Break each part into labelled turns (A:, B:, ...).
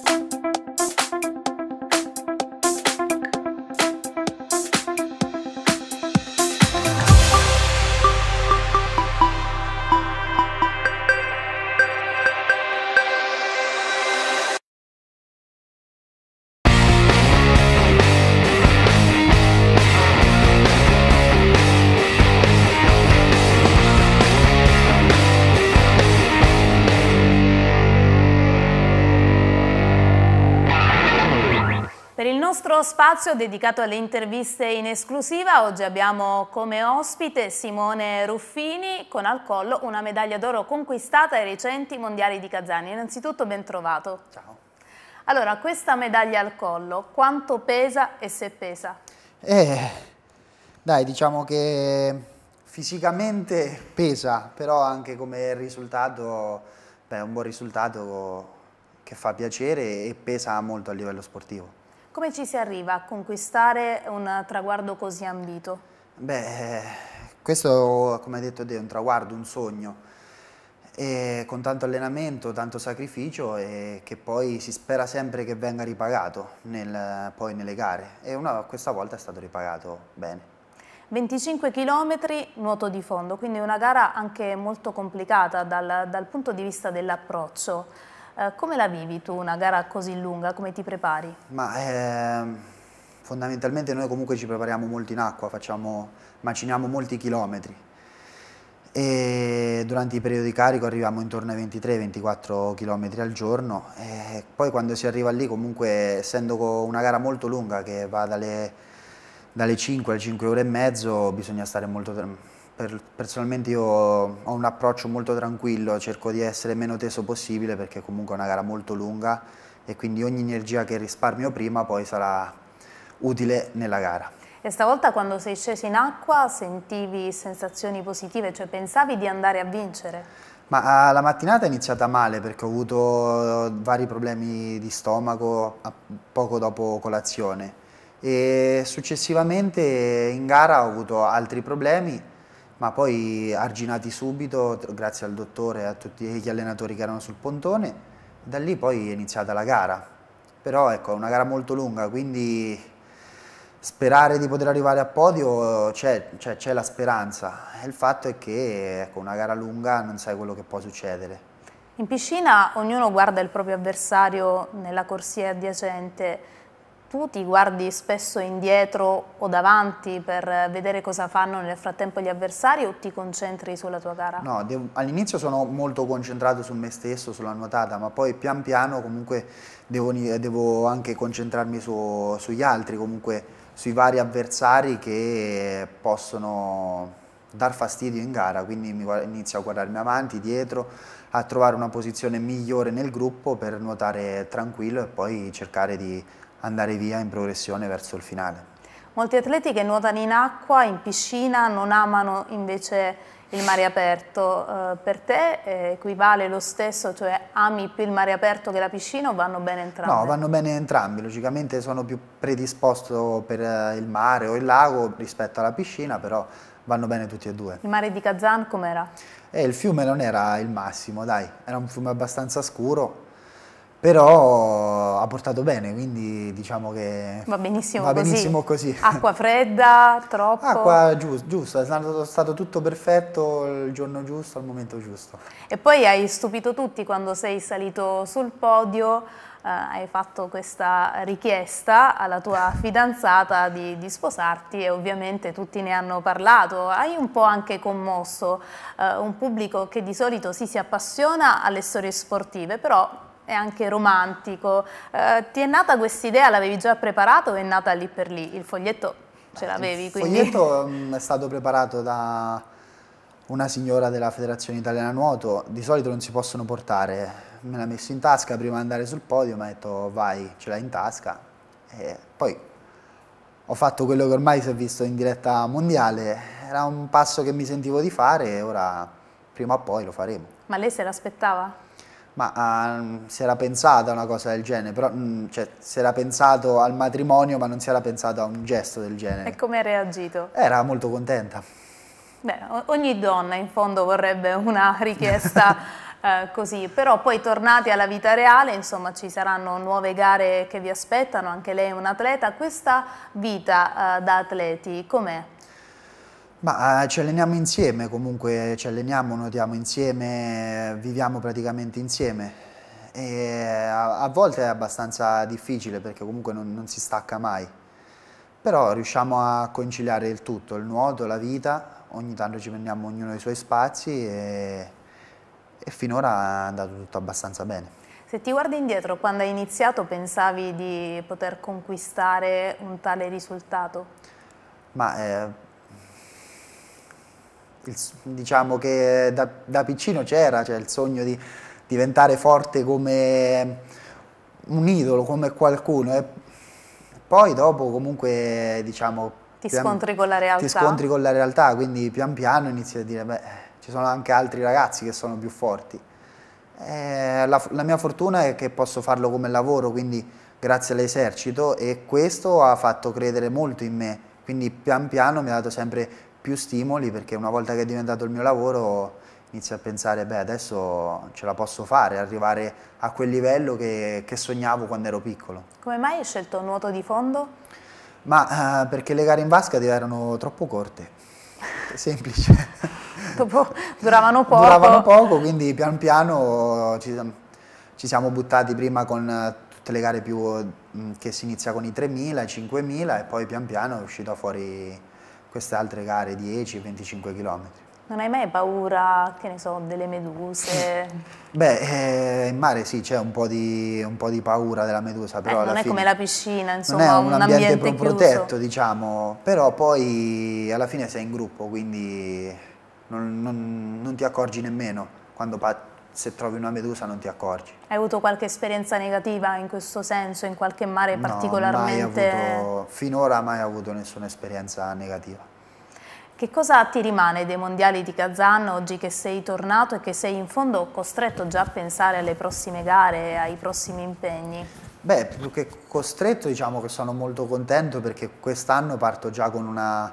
A: Thank you. nostro spazio dedicato alle interviste in esclusiva oggi abbiamo come ospite Simone Ruffini con al collo una medaglia d'oro conquistata ai recenti mondiali di Kazan. Innanzitutto ben trovato. Ciao. Allora, questa medaglia al collo quanto pesa e se pesa?
B: Eh, dai, diciamo che fisicamente pesa, però anche come risultato, beh, è un buon risultato che fa piacere e pesa molto a livello sportivo.
A: Come ci si arriva a conquistare un traguardo così ambito?
B: Beh, questo come hai detto è un traguardo, un sogno. E con tanto allenamento, tanto sacrificio e che poi si spera sempre che venga ripagato nel, poi nelle gare e una, questa volta è stato ripagato bene.
A: 25 km nuoto di fondo, quindi una gara anche molto complicata dal, dal punto di vista dell'approccio. Eh, come la vivi tu una gara così lunga? Come ti prepari?
B: Ma, ehm, fondamentalmente noi comunque ci prepariamo molto in acqua, facciamo, maciniamo molti chilometri e durante i periodi carico arriviamo intorno ai 23-24 km al giorno e poi quando si arriva lì comunque essendo una gara molto lunga che va dalle, dalle 5 alle 5 ore e mezzo bisogna stare molto per, personalmente io ho un approccio molto tranquillo, cerco di essere meno teso possibile perché comunque è una gara molto lunga e quindi ogni energia che risparmio prima poi sarà utile nella gara.
A: E stavolta quando sei sceso in acqua sentivi sensazioni positive, cioè pensavi di andare a vincere?
B: Ma ah, la mattinata è iniziata male perché ho avuto vari problemi di stomaco poco dopo colazione e successivamente in gara ho avuto altri problemi ma poi arginati subito grazie al dottore e a tutti gli allenatori che erano sul pontone. Da lì poi è iniziata la gara, però ecco è una gara molto lunga, quindi sperare di poter arrivare a podio c'è, la speranza, il fatto è che ecco, una gara lunga non sai quello che può succedere.
A: In piscina ognuno guarda il proprio avversario nella corsia adiacente, tu ti guardi spesso indietro o davanti per vedere cosa fanno nel frattempo gli avversari o ti concentri sulla tua gara?
B: No, all'inizio sono molto concentrato su me stesso, sulla nuotata, ma poi pian piano comunque devo, devo anche concentrarmi su, sugli altri, comunque sui vari avversari che possono dar fastidio in gara, quindi inizio a guardarmi avanti, dietro, a trovare una posizione migliore nel gruppo per nuotare tranquillo e poi cercare di andare via in progressione verso il finale.
A: Molti atleti che nuotano in acqua, in piscina, non amano invece il mare aperto. Eh, per te eh, equivale lo stesso, cioè ami più il mare aperto che la piscina o vanno bene entrambi? No, vanno bene
B: entrambi, logicamente sono più predisposto per eh, il mare o il lago rispetto alla piscina, però vanno bene tutti e due.
A: Il mare di Kazan com'era?
B: Eh, il fiume non era il massimo, dai, era un fiume abbastanza scuro, però ha portato bene, quindi diciamo che va
A: benissimo, va benissimo
B: così. così. Acqua
A: fredda, troppo? Acqua
B: giusta, è stato, stato tutto perfetto il giorno giusto, al momento giusto.
A: E poi hai stupito tutti quando sei salito sul podio, eh, hai fatto questa richiesta alla tua fidanzata di, di, sposarti e ovviamente tutti ne hanno parlato. Hai un po' anche commosso eh, un pubblico che di solito sì, si appassiona alle storie sportive, però è anche romantico. Eh, ti è nata questa idea, l'avevi già preparato o è nata lì per lì? Il foglietto ce l'avevi? Il foglietto
B: mh, mm, è stato preparato da una signora della Federazione Italiana Nuoto, di solito non si possono portare, me l'ha messo in tasca prima di andare sul podio, mi ha detto vai, ce l'hai in tasca e poi ho fatto quello che ormai si è visto in diretta mondiale, era un passo che mi sentivo di fare e ora prima o poi lo faremo.
A: Ma lei se l'aspettava?
B: ma uh, si era pensata a una cosa del genere, però mh, mm, cioè, si era pensato al matrimonio ma non si era pensato a un gesto del genere. E
A: come ha reagito?
B: Era molto contenta.
A: Beh, ogni donna in fondo vorrebbe una richiesta eh, così, però poi tornati alla vita reale, insomma ci saranno nuove gare che vi aspettano, anche lei è un atleta, questa vita eh, da atleti com'è?
B: Ma eh, ci alleniamo insieme, comunque ci alleniamo, nuotiamo insieme, viviamo praticamente insieme. A, a, volte è abbastanza difficile perché comunque non, non si stacca mai. Però riusciamo a conciliare il tutto, il nuoto, la vita, ogni tanto ci prendiamo ognuno i suoi spazi e, e finora è andato tutto abbastanza bene.
A: Se ti guardi indietro, quando hai iniziato pensavi di poter conquistare un tale risultato?
B: Ma eh, il, diciamo che da, da piccino c'era, cioè il sogno di diventare forte come un idolo, come qualcuno. E poi dopo comunque diciamo... Ti pian, scontri
A: con la realtà. Ti scontri
B: con la realtà, quindi pian piano inizi a dire, beh, ci sono anche altri ragazzi che sono più forti. Eh, la, la, mia fortuna è che posso farlo come lavoro, quindi grazie all'esercito e questo ha fatto credere molto in me, quindi pian piano mi ha dato sempre più stimoli perché una volta che è diventato il mio lavoro inizio a pensare beh adesso ce la posso fare, arrivare a quel livello che, che sognavo quando ero piccolo.
A: Come mai hai scelto il nuoto di fondo?
B: Ma eh, perché le gare in vasca erano troppo corte, semplice.
A: Dopo, duravano poco. Duravano poco,
B: quindi pian piano ci, ci siamo buttati prima con tutte le gare più, mm, che si inizia con i 3.000, i 5.000 e poi pian piano è uscito fuori queste altre gare 10-25 km.
A: Non hai mai paura, che ne so, delle meduse?
B: Beh, eh, in mare sì, c'è un, un, po' di paura della medusa, però eh, Non è fine, come la
A: piscina, insomma, non è un, un ambiente, ambiente protetto,
B: diciamo, però poi alla fine sei in gruppo, quindi non, non, non ti accorgi nemmeno quando se trovi una medusa non ti accorgi.
A: Hai avuto qualche esperienza negativa in questo senso, in qualche mare particolarmente? No, mai
B: avuto, finora mai avuto nessuna esperienza negativa.
A: Che cosa ti rimane dei mondiali di Kazan oggi che sei tornato e che sei in fondo costretto già a pensare alle prossime gare, ai prossimi impegni?
B: Beh, più che costretto diciamo che sono molto contento perché quest'anno parto già con una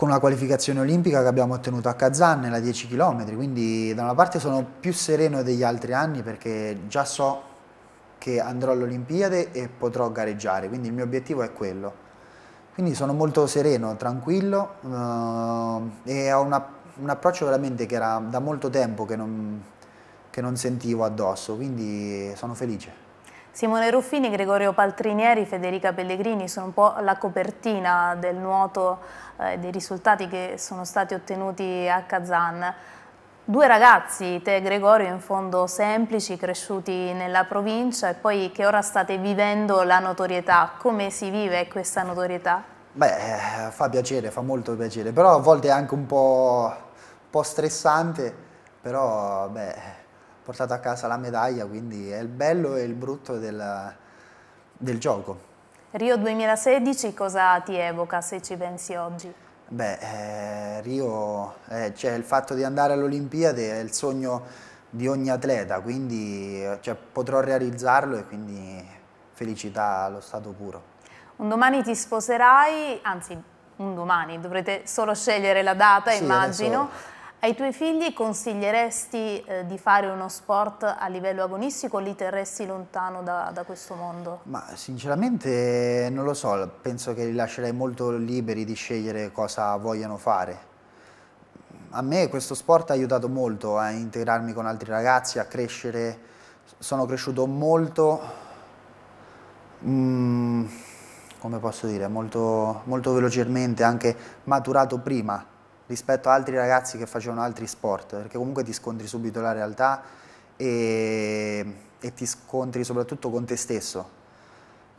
B: con una qualificazione olimpica che abbiamo ottenuto a Kazan nella 10 km, quindi da una parte sono più sereno degli altri anni perché già so che andrò alle Olimpiadi e potrò gareggiare, quindi il mio obiettivo è quello. Quindi sono molto sereno, tranquillo eh, e ho una, un approccio veramente che era da molto tempo che non, che non sentivo addosso, quindi sono felice.
A: Simone Ruffini, Gregorio Paltrinieri, Federica Pellegrini sono un po' la copertina del nuoto e eh, dei risultati che sono stati ottenuti a Kazan. Due ragazzi, te e Gregorio, in fondo semplici, cresciuti nella provincia e poi che ora state vivendo la notorietà. Come si vive questa notorietà?
B: Beh, eh, fa piacere, fa molto piacere, però a volte è anche un po', un po stressante, però beh, portato a casa la medaglia, quindi è il bello e il brutto del, del gioco.
A: Rio 2016 cosa ti evoca se ci pensi oggi?
B: Beh, eh, Rio, eh, cioè il fatto di andare alle Olimpiadi è il sogno di ogni atleta, quindi eh, cioè, potrò realizzarlo e quindi felicità allo stato puro.
A: Un domani ti sposerai, anzi un domani, dovrete solo scegliere la data sì, immagino. Adesso ai tuoi figli consiglieresti eh, di fare uno sport a livello agonistico o li terresti lontano da, da, questo mondo?
B: Ma sinceramente non lo so, penso che li lascerei molto liberi di scegliere cosa vogliono fare. A me questo sport ha aiutato molto a integrarmi con altri ragazzi, a crescere, sono cresciuto molto, mm, come posso dire, molto, molto velocemente, anche maturato prima rispetto a altri ragazzi che facevano altri sport, perché comunque ti scontri subito la realtà e, e ti scontri soprattutto con te stesso.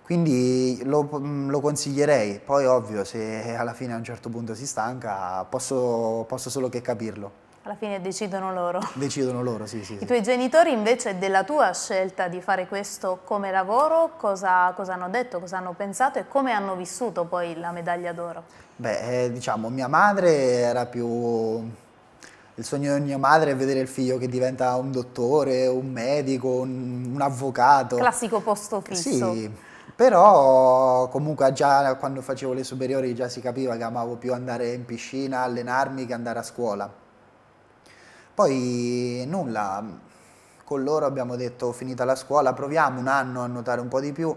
B: Quindi lo, mm, lo, consiglierei, poi ovvio se alla fine a un certo punto si stanca posso, posso solo che capirlo.
A: Alla fine decidono loro.
B: Decidono loro, sì, sì. I sì. tuoi
A: genitori invece della tua scelta di fare questo come lavoro, cosa, cosa hanno detto, cosa hanno pensato e come hanno vissuto poi la medaglia d'oro?
B: Beh, eh, diciamo, mia madre era più... Il sogno di mia madre è vedere il figlio che diventa un dottore, un medico, un, un avvocato. Classico posto fisso. Sì, però comunque già quando facevo le superiori già si capiva che amavo più andare in piscina, allenarmi che andare a scuola poi nulla, con loro abbiamo detto finita la scuola, proviamo un anno a nuotare un po' di più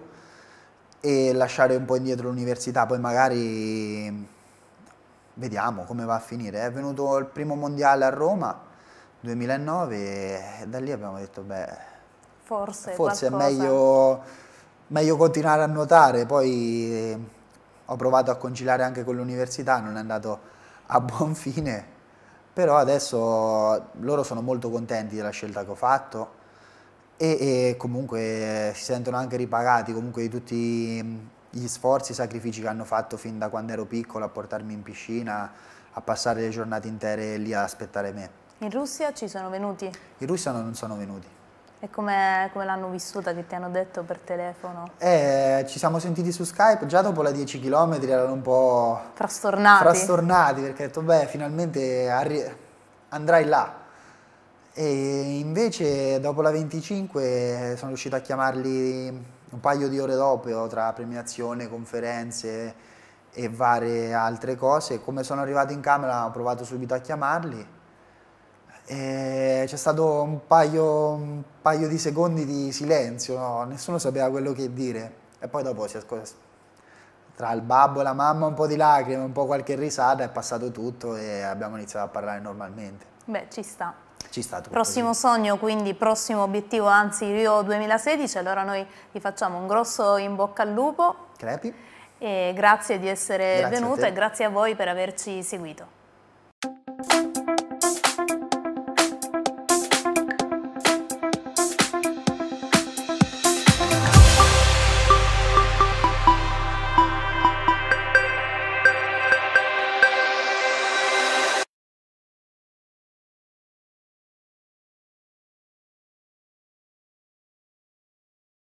B: e lasciare un po' indietro l'università, poi magari vediamo come va a finire. È venuto il primo mondiale a Roma 2009 e da lì abbiamo detto beh,
A: forse, forse è meglio,
B: meglio continuare a nuotare, poi ho provato a conciliare anche con l'università, non è andato a buon fine però adesso loro sono molto contenti della scelta che ho fatto e, e comunque si sentono anche ripagati comunque di tutti mm, gli sforzi e sacrifici che hanno fatto fin da quando ero piccolo a portarmi in piscina, a passare le giornate intere lì ad aspettare me.
A: In Russia ci sono venuti?
B: In Russia non sono venuti.
A: E come, come l'hanno vissuta che ti hanno detto per telefono?
B: Eh, ci siamo sentiti su Skype, già dopo la 10 km erano un po'...
A: Frastornati. Frastornati
B: perché ho detto, beh, finalmente arri- andrai là. E invece dopo la 25 sono riuscito a chiamarli un paio di ore dopo tra premiazione, conferenze e varie altre cose. Come sono arrivato in camera ho provato subito a chiamarli eh, c'è stato un paio, un paio, di secondi di silenzio, no? nessuno sapeva quello che dire. E poi dopo si ascolta, tra il babbo e la mamma un po' di lacrime, un po' qualche risata, è passato tutto e abbiamo iniziato a parlare normalmente.
A: Beh, ci sta.
B: Ci sta tutto. Prossimo
A: sì. sogno, quindi prossimo obiettivo, anzi Rio 2016, allora noi vi facciamo un grosso in bocca al lupo. Crepi. E grazie di essere grazie venuto e grazie a voi per averci seguito.